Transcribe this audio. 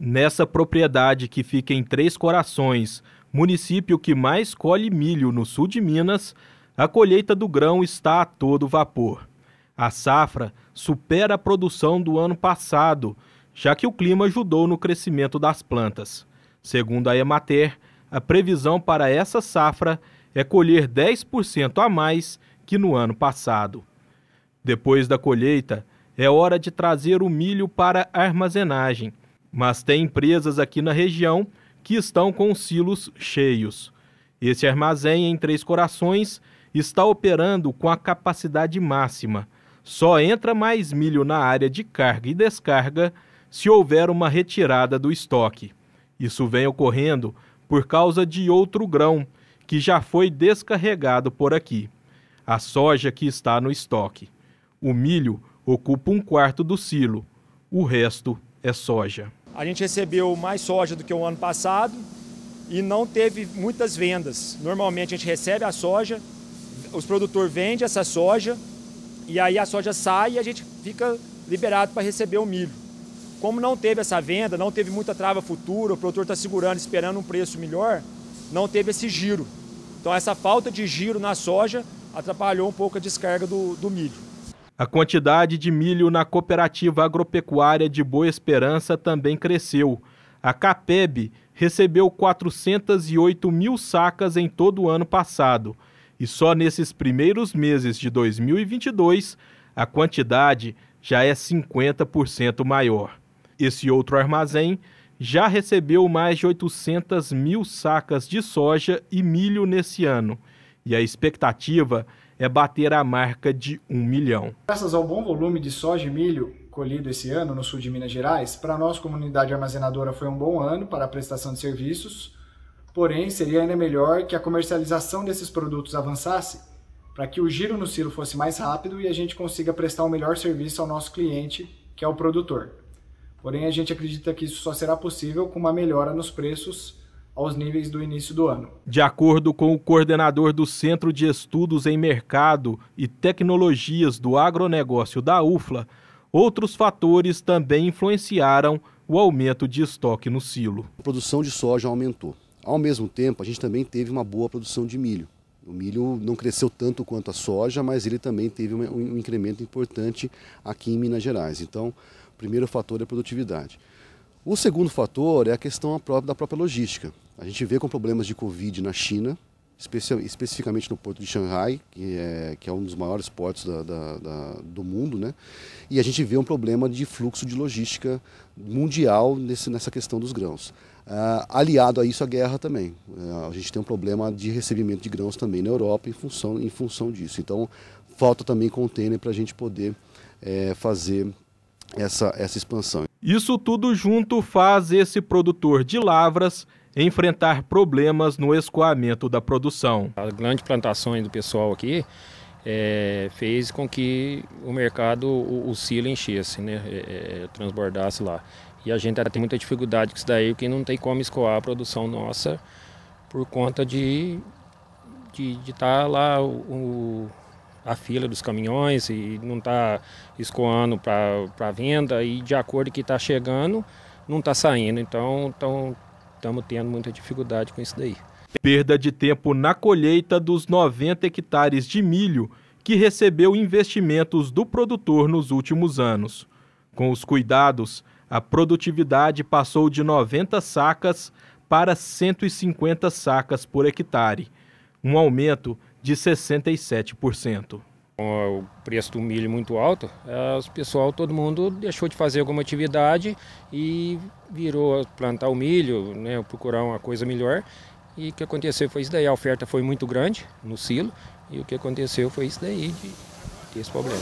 Nessa propriedade que fica em Três Corações, município que mais colhe milho no sul de Minas, a colheita do grão está a todo vapor. A safra supera a produção do ano passado, já que o clima ajudou no crescimento das plantas. Segundo a Emater, a previsão para essa safra é colher 10% a mais que no ano passado. Depois da colheita, é hora de trazer o milho para armazenagem mas tem empresas aqui na região que estão com silos cheios. Esse armazém em Três Corações está operando com a capacidade máxima. Só entra mais milho na área de carga e descarga se houver uma retirada do estoque. Isso vem ocorrendo por causa de outro grão que já foi descarregado por aqui, a soja que está no estoque. O milho ocupa um quarto do silo, o resto é soja. A gente recebeu mais soja do que o ano passado e não teve muitas vendas. Normalmente a gente recebe a soja, os produtores vendem essa soja e aí a soja sai e a gente fica liberado para receber o milho. Como não teve essa venda, não teve muita trava futura, o produtor está segurando, esperando um preço melhor, não teve esse giro. Então essa falta de giro na soja atrapalhou um pouco a descarga do, do milho. A quantidade de milho na cooperativa agropecuária de Boa Esperança também cresceu. A CAPEB recebeu 408 mil sacas em todo o ano passado. E só nesses primeiros meses de 2022, a quantidade já é 50% maior. Esse outro armazém já recebeu mais de 800 mil sacas de soja e milho nesse ano, e a expectativa é bater a marca de um milhão. Graças ao bom volume de soja e milho colhido esse ano no sul de Minas Gerais, para nós, comunidade armazenadora, foi um bom ano para a prestação de serviços, porém seria ainda melhor que a comercialização desses produtos avançasse para que o giro no silo fosse mais rápido e a gente consiga prestar o um melhor serviço ao nosso cliente, que é o produtor. Porém, a gente acredita que isso só será possível com uma melhora nos preços aos níveis do início do ano. De acordo com o coordenador do Centro de Estudos em Mercado e Tecnologias do Agronegócio da UFLA, outros fatores também influenciaram o aumento de estoque no silo. A produção de soja aumentou. Ao mesmo tempo, a gente também teve uma boa produção de milho. O milho não cresceu tanto quanto a soja, mas ele também teve um incremento importante aqui em Minas Gerais. Então, o primeiro fator é a produtividade. O segundo fator é a questão da própria logística. A gente vê com problemas de Covid na China, especificamente no porto de Xangai, que é, que é um dos maiores portos da, da, da, do mundo, né? E a gente vê um problema de fluxo de logística mundial nesse, nessa questão dos grãos. Uh, aliado a isso, a guerra também. Uh, a gente tem um problema de recebimento de grãos também na Europa em função, em função disso. Então, falta também container para a gente poder é, fazer essa, essa expansão. Isso tudo junto faz esse produtor de lavras enfrentar problemas no escoamento da produção. As grandes plantações do pessoal aqui é, fez com que o mercado, o, o silo enchesse, né, é, é transbordasse lá. E a gente tem muita dificuldade com isso daí, porque não tem como escoar a produção nossa por conta de estar de, de tá lá o, o a fila dos caminhões e não tá escoando para venda e de acordo que está chegando, não está saindo. Então, estamos tendo muita dificuldade com isso daí. Perda de tempo na colheita dos 90 hectares de milho que recebeu investimentos do produtor nos últimos anos. Com os cuidados, a produtividade passou de 90 sacas para 150 sacas por hectare, um aumento de 67%. Com o preço do milho muito alto, o pessoal, todo mundo deixou de fazer alguma atividade e virou plantar o milho, né, procurar uma coisa melhor. E o que aconteceu foi isso daí, a oferta foi muito grande no silo, e o que aconteceu foi isso daí, de ter esse problema.